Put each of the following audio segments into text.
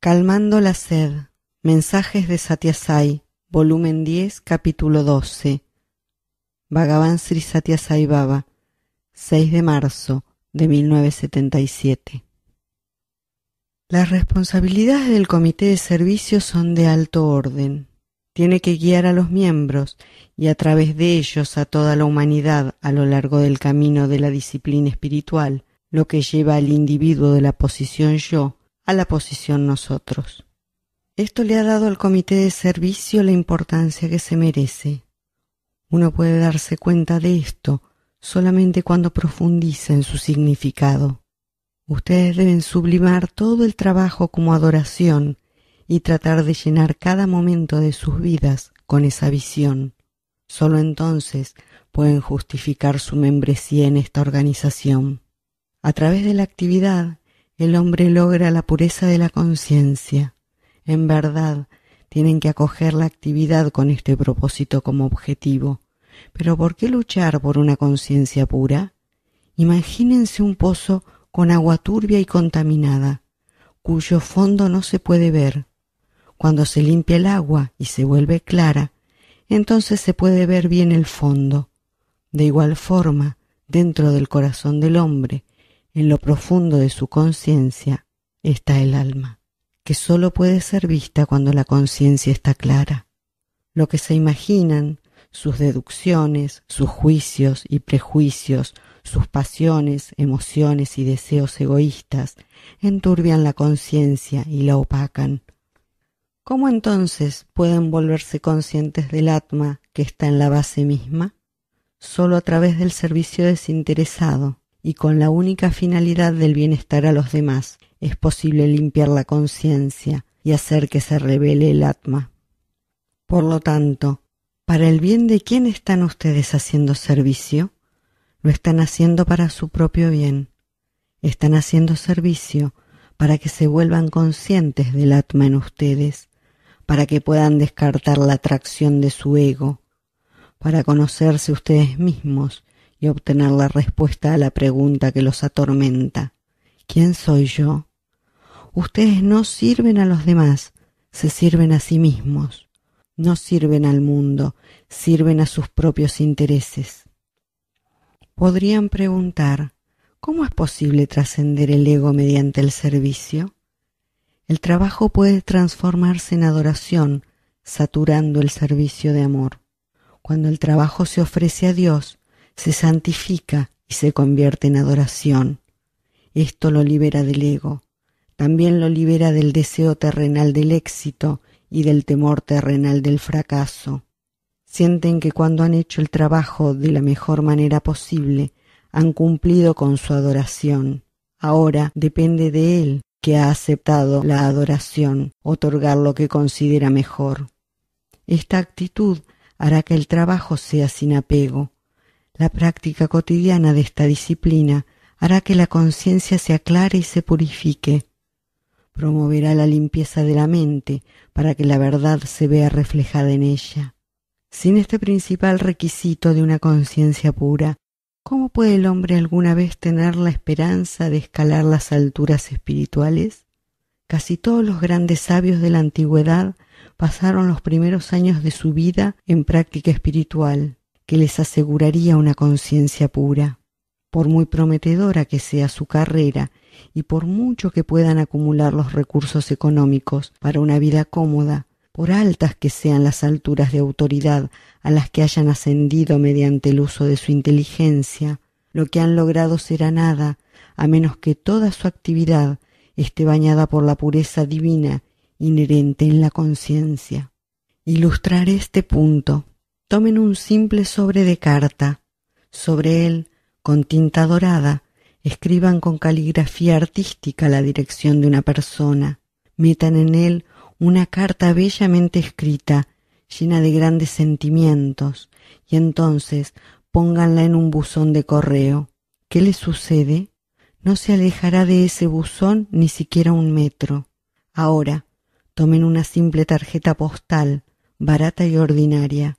Calmando la sed. Mensajes de Satyasai, volumen 10, capítulo 12. Bhagavan Satyasai Baba, 6 de marzo de 1977. Las responsabilidades del comité de servicio son de alto orden. Tiene que guiar a los miembros y a través de ellos a toda la humanidad a lo largo del camino de la disciplina espiritual, lo que lleva al individuo de la posición yo a la posición nosotros. Esto le ha dado al comité de servicio la importancia que se merece. Uno puede darse cuenta de esto solamente cuando profundiza en su significado. Ustedes deben sublimar todo el trabajo como adoración y tratar de llenar cada momento de sus vidas con esa visión. Solo entonces pueden justificar su membresía en esta organización. A través de la actividad el hombre logra la pureza de la conciencia. En verdad, tienen que acoger la actividad con este propósito como objetivo. Pero ¿por qué luchar por una conciencia pura? Imagínense un pozo con agua turbia y contaminada, cuyo fondo no se puede ver. Cuando se limpia el agua y se vuelve clara, entonces se puede ver bien el fondo. De igual forma, dentro del corazón del hombre, en lo profundo de su conciencia está el alma, que sólo puede ser vista cuando la conciencia está clara. Lo que se imaginan, sus deducciones, sus juicios y prejuicios, sus pasiones, emociones y deseos egoístas enturbian la conciencia y la opacan. ¿Cómo entonces pueden volverse conscientes del Atma que está en la base misma? Solo a través del servicio desinteresado, y con la única finalidad del bienestar a los demás, es posible limpiar la conciencia y hacer que se revele el atma. Por lo tanto, ¿para el bien de quién están ustedes haciendo servicio? Lo están haciendo para su propio bien. Están haciendo servicio para que se vuelvan conscientes del atma en ustedes, para que puedan descartar la atracción de su ego, para conocerse ustedes mismos y obtener la respuesta a la pregunta que los atormenta. ¿Quién soy yo? Ustedes no sirven a los demás, se sirven a sí mismos. No sirven al mundo, sirven a sus propios intereses. Podrían preguntar, ¿cómo es posible trascender el ego mediante el servicio? El trabajo puede transformarse en adoración, saturando el servicio de amor. Cuando el trabajo se ofrece a Dios, se santifica y se convierte en adoración. Esto lo libera del ego, también lo libera del deseo terrenal del éxito y del temor terrenal del fracaso. Sienten que cuando han hecho el trabajo de la mejor manera posible, han cumplido con su adoración. Ahora depende de él que ha aceptado la adoración otorgar lo que considera mejor. Esta actitud hará que el trabajo sea sin apego, la práctica cotidiana de esta disciplina hará que la conciencia se aclare y se purifique. Promoverá la limpieza de la mente para que la verdad se vea reflejada en ella. Sin este principal requisito de una conciencia pura, ¿cómo puede el hombre alguna vez tener la esperanza de escalar las alturas espirituales? Casi todos los grandes sabios de la antigüedad pasaron los primeros años de su vida en práctica espiritual que les aseguraría una conciencia pura. Por muy prometedora que sea su carrera y por mucho que puedan acumular los recursos económicos para una vida cómoda, por altas que sean las alturas de autoridad a las que hayan ascendido mediante el uso de su inteligencia, lo que han logrado será nada, a menos que toda su actividad esté bañada por la pureza divina inherente en la conciencia. Ilustraré este punto tomen un simple sobre de carta. Sobre él, con tinta dorada, escriban con caligrafía artística la dirección de una persona. Metan en él una carta bellamente escrita, llena de grandes sentimientos, y entonces pónganla en un buzón de correo. ¿Qué le sucede? No se alejará de ese buzón ni siquiera un metro. Ahora, tomen una simple tarjeta postal, barata y ordinaria,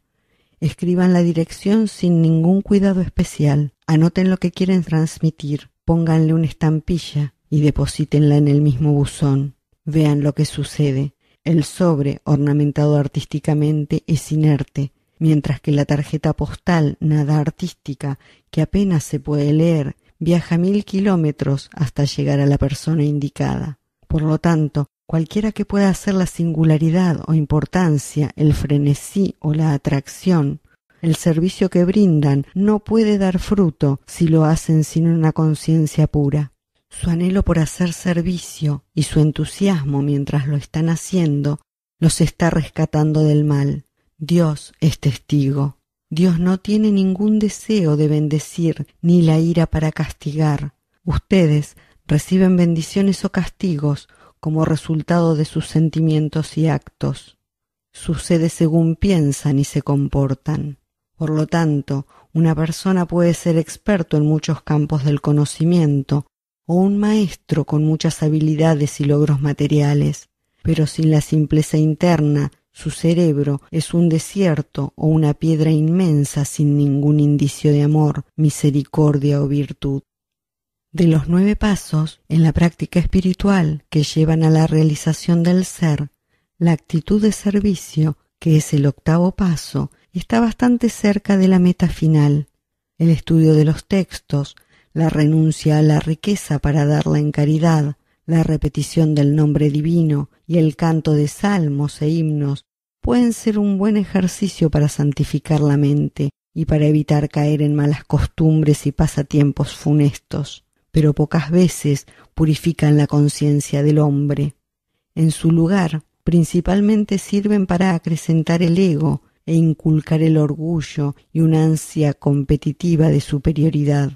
Escriban la dirección sin ningún cuidado especial. Anoten lo que quieren transmitir, pónganle una estampilla y deposítenla en el mismo buzón. Vean lo que sucede. El sobre, ornamentado artísticamente, es inerte, mientras que la tarjeta postal, nada artística, que apenas se puede leer, viaja mil kilómetros hasta llegar a la persona indicada. Por lo tanto, cualquiera que pueda hacer la singularidad o importancia, el frenesí o la atracción, el servicio que brindan no puede dar fruto si lo hacen sin una conciencia pura. Su anhelo por hacer servicio y su entusiasmo mientras lo están haciendo los está rescatando del mal. Dios es testigo. Dios no tiene ningún deseo de bendecir ni la ira para castigar. Ustedes reciben bendiciones o castigos como resultado de sus sentimientos y actos. Sucede según piensan y se comportan. Por lo tanto, una persona puede ser experto en muchos campos del conocimiento o un maestro con muchas habilidades y logros materiales, pero sin la simpleza interna, su cerebro es un desierto o una piedra inmensa sin ningún indicio de amor, misericordia o virtud. De los nueve pasos en la práctica espiritual que llevan a la realización del ser, la actitud de servicio, que es el octavo paso, está bastante cerca de la meta final. El estudio de los textos, la renuncia a la riqueza para darla en caridad, la repetición del nombre divino y el canto de salmos e himnos pueden ser un buen ejercicio para santificar la mente y para evitar caer en malas costumbres y pasatiempos funestos pero pocas veces purifican la conciencia del hombre. En su lugar, principalmente sirven para acrecentar el ego e inculcar el orgullo y una ansia competitiva de superioridad.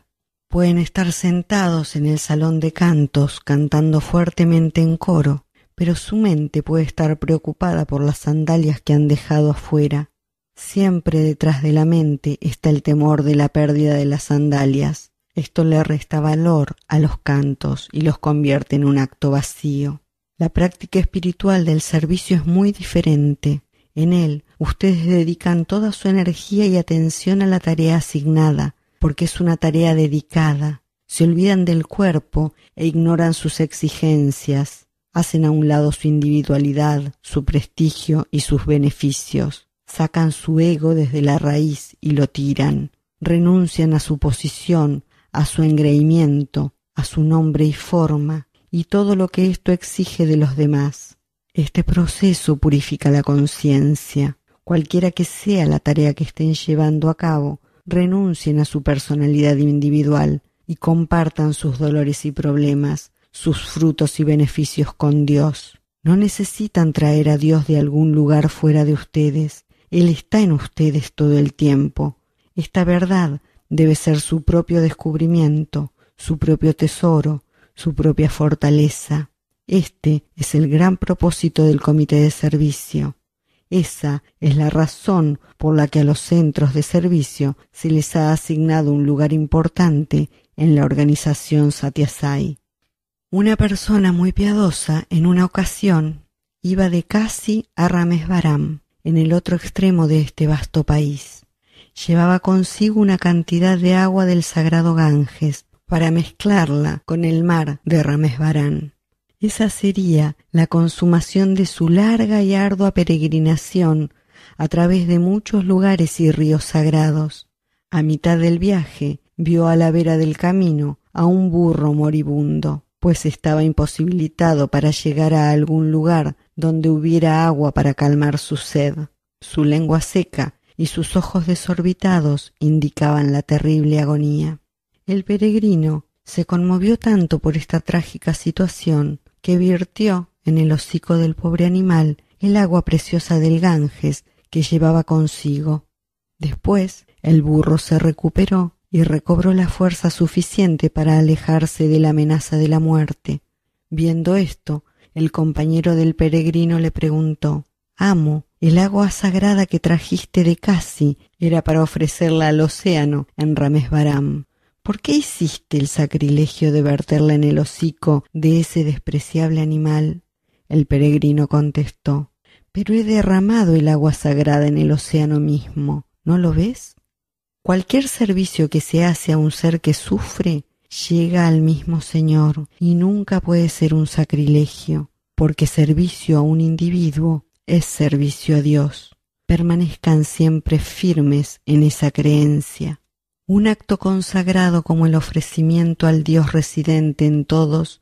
Pueden estar sentados en el salón de cantos cantando fuertemente en coro, pero su mente puede estar preocupada por las sandalias que han dejado afuera. Siempre detrás de la mente está el temor de la pérdida de las sandalias. Esto le resta valor a los cantos y los convierte en un acto vacío. La práctica espiritual del servicio es muy diferente. En él, ustedes dedican toda su energía y atención a la tarea asignada, porque es una tarea dedicada. Se olvidan del cuerpo e ignoran sus exigencias. Hacen a un lado su individualidad, su prestigio y sus beneficios. Sacan su ego desde la raíz y lo tiran. Renuncian a su posición, a su engreimiento, a su nombre y forma, y todo lo que esto exige de los demás. Este proceso purifica la conciencia. Cualquiera que sea la tarea que estén llevando a cabo, renuncien a su personalidad individual y compartan sus dolores y problemas, sus frutos y beneficios con Dios. No necesitan traer a Dios de algún lugar fuera de ustedes. Él está en ustedes todo el tiempo. Esta verdad debe ser su propio descubrimiento, su propio tesoro, su propia fortaleza. Este es el gran propósito del comité de servicio. Esa es la razón por la que a los centros de servicio se les ha asignado un lugar importante en la organización Satyasai. Una persona muy piadosa en una ocasión iba de Casi a Rameshwaram, en el otro extremo de este vasto país llevaba consigo una cantidad de agua del sagrado Ganges para mezclarla con el mar de Ramesbarán. Esa sería la consumación de su larga y ardua peregrinación a través de muchos lugares y ríos sagrados. A mitad del viaje vio a la vera del camino a un burro moribundo, pues estaba imposibilitado para llegar a algún lugar donde hubiera agua para calmar su sed. Su lengua seca y sus ojos desorbitados indicaban la terrible agonía. El peregrino se conmovió tanto por esta trágica situación que virtió en el hocico del pobre animal el agua preciosa del Ganges que llevaba consigo. Después el burro se recuperó y recobró la fuerza suficiente para alejarse de la amenaza de la muerte. Viendo esto, el compañero del peregrino le preguntó Amo, el agua sagrada que trajiste de Casi era para ofrecerla al océano en Ramesbaram. ¿Por qué hiciste el sacrilegio de verterla en el hocico de ese despreciable animal? El peregrino contestó Pero he derramado el agua sagrada en el océano mismo. ¿No lo ves? Cualquier servicio que se hace a un ser que sufre llega al mismo Señor y nunca puede ser un sacrilegio, porque servicio a un individuo es servicio a Dios. Permanezcan siempre firmes en esa creencia. Un acto consagrado como el ofrecimiento al Dios residente en todos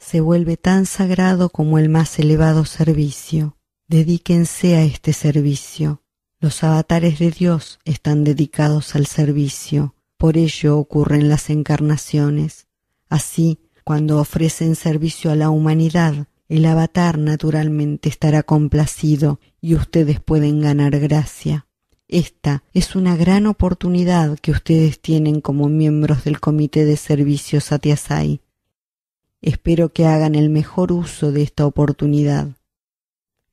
se vuelve tan sagrado como el más elevado servicio. Dedíquense a este servicio. Los avatares de Dios están dedicados al servicio. Por ello ocurren las encarnaciones. Así, cuando ofrecen servicio a la humanidad, el avatar naturalmente estará complacido y ustedes pueden ganar gracia. Esta es una gran oportunidad que ustedes tienen como miembros del Comité de Servicios Satyasai. Espero que hagan el mejor uso de esta oportunidad.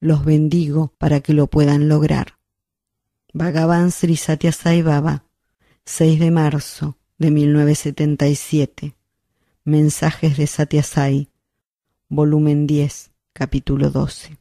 Los bendigo para que lo puedan lograr. Bhagavan Sri Satyasai Baba, 6 de marzo de 1977. Mensajes de Satyasai volumen 10, capítulo 12.